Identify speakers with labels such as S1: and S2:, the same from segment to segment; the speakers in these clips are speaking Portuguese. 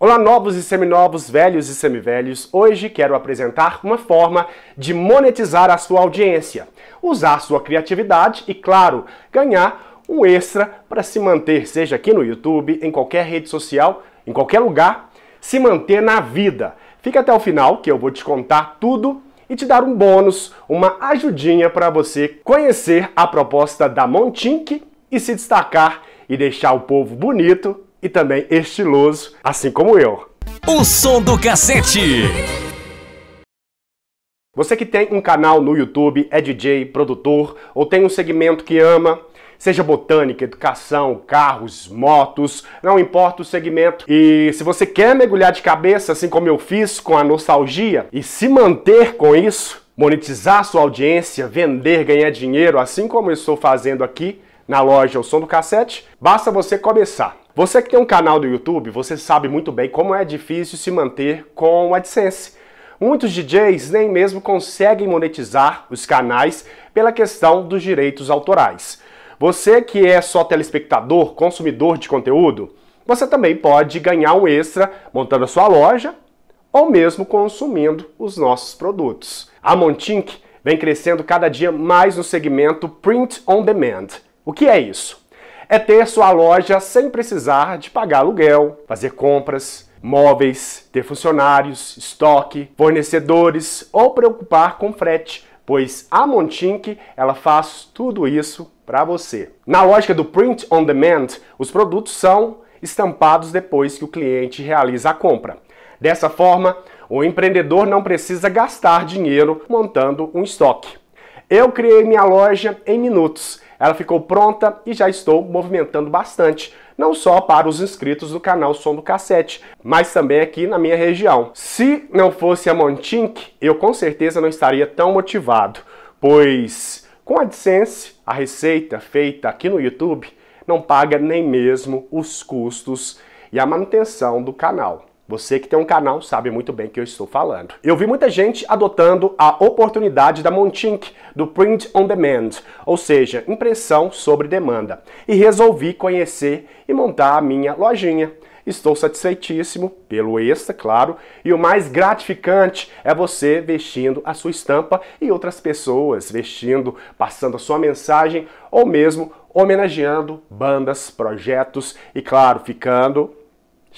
S1: Olá, novos e seminovos, velhos e semivelhos. Hoje quero apresentar uma forma de monetizar a sua audiência, usar sua criatividade e, claro, ganhar um extra para se manter, seja aqui no YouTube, em qualquer rede social, em qualquer lugar, se manter na vida. Fica até o final que eu vou te contar tudo e te dar um bônus, uma ajudinha para você conhecer a proposta da Montink e se destacar e deixar o povo bonito e também estiloso, assim como eu. O som do cacete! Você que tem um canal no YouTube, é DJ, produtor ou tem um segmento que ama, seja botânica, educação, carros, motos, não importa o segmento. E se você quer mergulhar de cabeça, assim como eu fiz com a nostalgia, e se manter com isso, monetizar sua audiência, vender, ganhar dinheiro, assim como eu estou fazendo aqui na loja O Som do Cassete, basta você começar. Você que tem um canal do YouTube, você sabe muito bem como é difícil se manter com o AdSense. Muitos DJs nem mesmo conseguem monetizar os canais pela questão dos direitos autorais. Você que é só telespectador, consumidor de conteúdo, você também pode ganhar um extra montando a sua loja ou mesmo consumindo os nossos produtos. A Montink vem crescendo cada dia mais no segmento Print on Demand. O que é isso? é ter sua loja sem precisar de pagar aluguel, fazer compras, móveis, ter funcionários, estoque, fornecedores ou preocupar com frete, pois a Montink ela faz tudo isso para você. Na lógica do print on demand, os produtos são estampados depois que o cliente realiza a compra. Dessa forma, o empreendedor não precisa gastar dinheiro montando um estoque. Eu criei minha loja em minutos ela ficou pronta e já estou movimentando bastante, não só para os inscritos do canal Som do Cassete, mas também aqui na minha região. Se não fosse a Montink, eu com certeza não estaria tão motivado, pois com a AdSense, a receita feita aqui no YouTube não paga nem mesmo os custos e a manutenção do canal. Você que tem um canal sabe muito bem que eu estou falando. Eu vi muita gente adotando a oportunidade da Montink, do Print on Demand, ou seja, impressão sobre demanda, e resolvi conhecer e montar a minha lojinha. Estou satisfeitíssimo pelo extra, claro, e o mais gratificante é você vestindo a sua estampa e outras pessoas vestindo, passando a sua mensagem ou mesmo homenageando bandas, projetos e, claro, ficando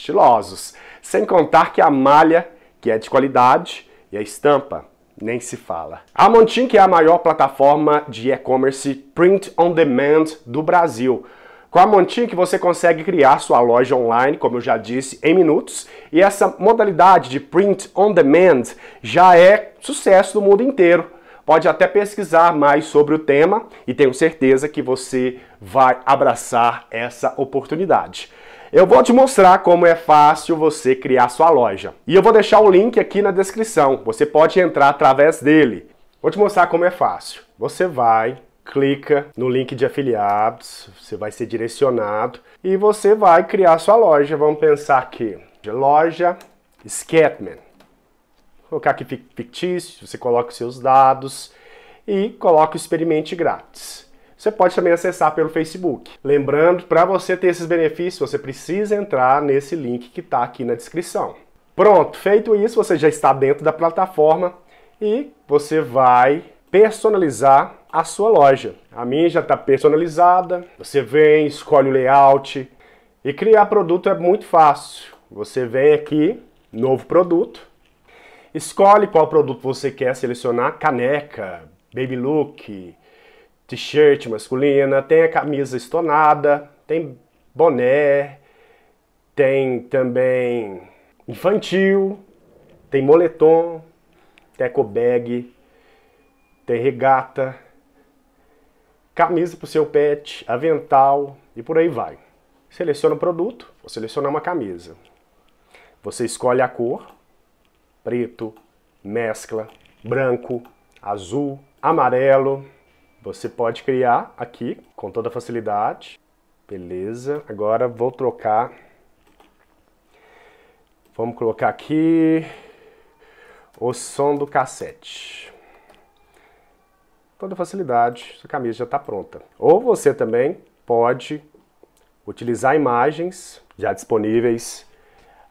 S1: estilosos. Sem contar que a malha, que é de qualidade, e a estampa, nem se fala. A Montin, que é a maior plataforma de e-commerce print on demand do Brasil. Com a Montin que você consegue criar sua loja online, como eu já disse, em minutos, e essa modalidade de print on demand já é sucesso no mundo inteiro. Pode até pesquisar mais sobre o tema e tenho certeza que você vai abraçar essa oportunidade. Eu vou te mostrar como é fácil você criar sua loja. E eu vou deixar o link aqui na descrição. Você pode entrar através dele. Vou te mostrar como é fácil. Você vai, clica no link de afiliados, você vai ser direcionado e você vai criar sua loja. Vamos pensar aqui. Loja Scatman. Vou colocar aqui fictício, você coloca os seus dados e coloca o experimente grátis você pode também acessar pelo Facebook. Lembrando, para você ter esses benefícios, você precisa entrar nesse link que está aqui na descrição. Pronto, feito isso, você já está dentro da plataforma e você vai personalizar a sua loja. A minha já está personalizada. Você vem, escolhe o layout e criar produto é muito fácil. Você vem aqui, novo produto, escolhe qual produto você quer selecionar, caneca, baby look, t-shirt masculina, tem a camisa estonada, tem boné, tem também infantil, tem moletom, tem bag, tem regata, camisa para o seu pet, avental e por aí vai. Seleciona o produto, vou selecionar uma camisa. Você escolhe a cor, preto, mescla, branco, azul, amarelo, você pode criar aqui com toda facilidade. Beleza. Agora vou trocar. Vamos colocar aqui o som do cassete. Toda facilidade, sua camisa já está pronta. Ou você também pode utilizar imagens já disponíveis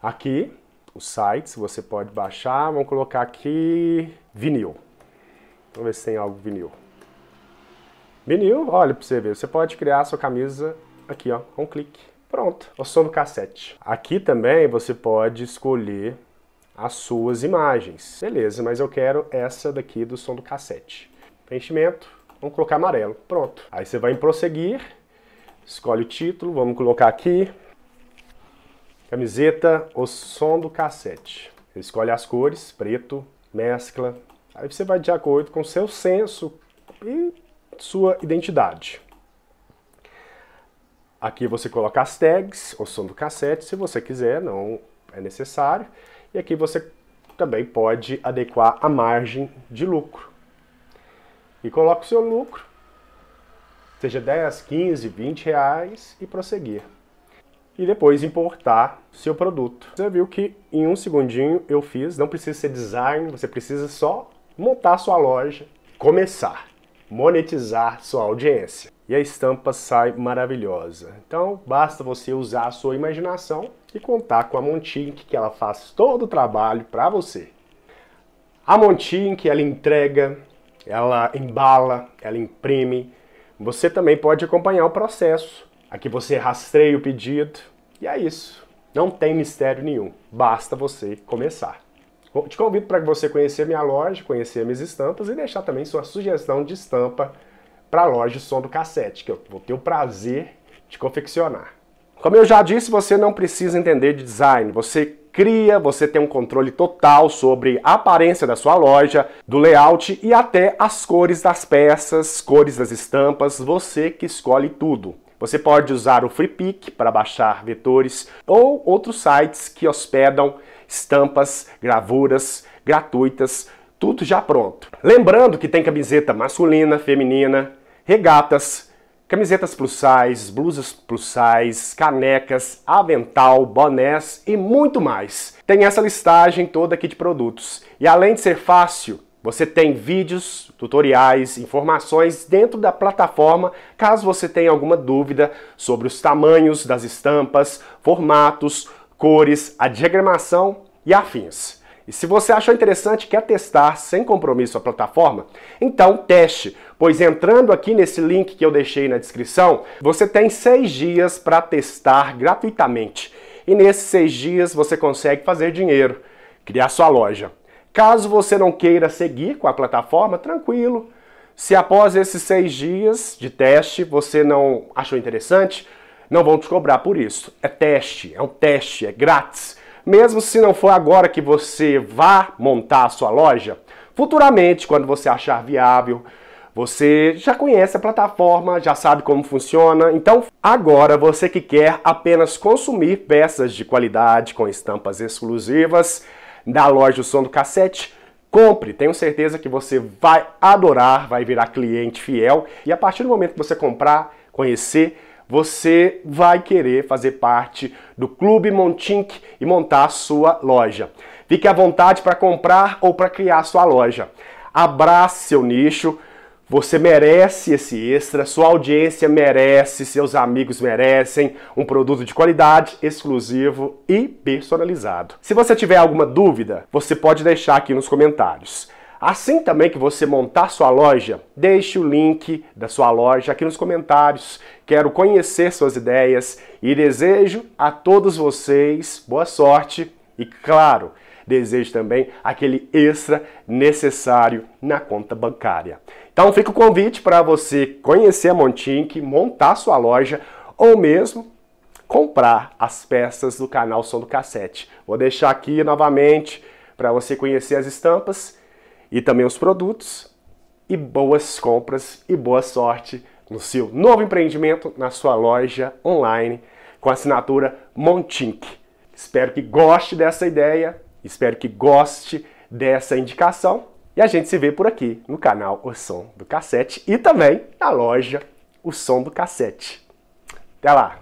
S1: aqui, os sites, você pode baixar. Vamos colocar aqui vinil. Vamos ver se tem algo vinil. Vinil, olha pra você ver, você pode criar sua camisa aqui, ó, com um clique. Pronto, o som do cassete. Aqui também você pode escolher as suas imagens. Beleza, mas eu quero essa daqui do som do cassete. Preenchimento, vamos colocar amarelo, pronto. Aí você vai em prosseguir, escolhe o título, vamos colocar aqui. Camiseta, o som do cassete. Você escolhe as cores, preto, mescla. Aí você vai de acordo com o seu senso e sua identidade. Aqui você coloca as tags, ou som do cassete, se você quiser, não é necessário. E aqui você também pode adequar a margem de lucro. E coloca o seu lucro, seja 10, 15, 20 reais e prosseguir. E depois importar seu produto. Você viu que em um segundinho eu fiz, não precisa ser design, você precisa só montar sua loja, começar monetizar sua audiência. E a estampa sai maravilhosa. Então, basta você usar a sua imaginação e contar com a Montink, que ela faz todo o trabalho para você. A Montink, ela entrega, ela embala, ela imprime. Você também pode acompanhar o processo. Aqui você rastreia o pedido e é isso. Não tem mistério nenhum, basta você começar. Te convido para você conhecer minha loja, conhecer minhas estampas e deixar também sua sugestão de estampa para a loja Som do Cassete, que eu vou ter o prazer de confeccionar. Como eu já disse, você não precisa entender de design. Você cria, você tem um controle total sobre a aparência da sua loja, do layout e até as cores das peças, cores das estampas, você que escolhe tudo. Você pode usar o FreePic para baixar vetores ou outros sites que hospedam estampas, gravuras gratuitas, tudo já pronto. Lembrando que tem camiseta masculina, feminina, regatas, camisetas plus size, blusas plus size, canecas, avental, bonés e muito mais. Tem essa listagem toda aqui de produtos. E além de ser fácil, você tem vídeos, tutoriais, informações dentro da plataforma caso você tenha alguma dúvida sobre os tamanhos das estampas, formatos, cores, a diagramação e afins. E se você achou interessante quer testar sem compromisso a plataforma, então teste, pois entrando aqui nesse link que eu deixei na descrição, você tem seis dias para testar gratuitamente. E nesses seis dias você consegue fazer dinheiro, criar sua loja. Caso você não queira seguir com a plataforma, tranquilo. Se após esses seis dias de teste você não achou interessante, não vão te cobrar por isso. É teste, é um teste, é grátis. Mesmo se não for agora que você vá montar a sua loja, futuramente, quando você achar viável, você já conhece a plataforma, já sabe como funciona. Então, agora você que quer apenas consumir peças de qualidade com estampas exclusivas, da loja O Som do Cassete. Compre, tenho certeza que você vai adorar, vai virar cliente fiel e a partir do momento que você comprar, conhecer, você vai querer fazer parte do Clube Montink e montar a sua loja. Fique à vontade para comprar ou para criar a sua loja. Abrace seu nicho, você merece esse extra, sua audiência merece, seus amigos merecem um produto de qualidade, exclusivo e personalizado. Se você tiver alguma dúvida, você pode deixar aqui nos comentários. Assim também que você montar sua loja, deixe o link da sua loja aqui nos comentários. Quero conhecer suas ideias e desejo a todos vocês boa sorte e, claro, deseje também aquele extra necessário na conta bancária. Então fica o convite para você conhecer a Montink, montar sua loja ou mesmo comprar as peças do canal Som do Cassete. Vou deixar aqui novamente para você conhecer as estampas e também os produtos. E boas compras e boa sorte no seu novo empreendimento, na sua loja online com a assinatura Montink. Espero que goste dessa ideia Espero que goste dessa indicação e a gente se vê por aqui no canal O Som do Cassete e também na loja O Som do Cassete. Até lá!